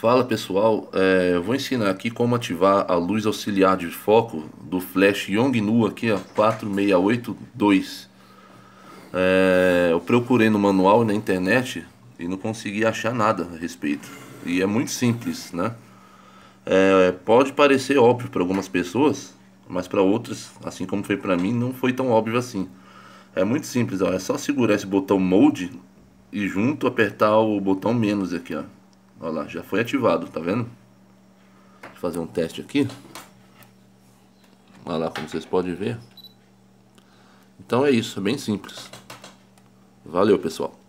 Fala pessoal, é, eu vou ensinar aqui como ativar a luz auxiliar de foco do flash Yongnuo aqui, ó, 4682. É, eu procurei no manual e na internet e não consegui achar nada a respeito. E é muito simples, né? É, pode parecer óbvio para algumas pessoas, mas para outras, assim como foi para mim, não foi tão óbvio assim. É muito simples, ó, é só segurar esse botão Mode e junto apertar o botão menos aqui, ó. Olha lá, já foi ativado, tá vendo? Vou fazer um teste aqui. Olha lá, como vocês podem ver. Então é isso, é bem simples. Valeu, pessoal.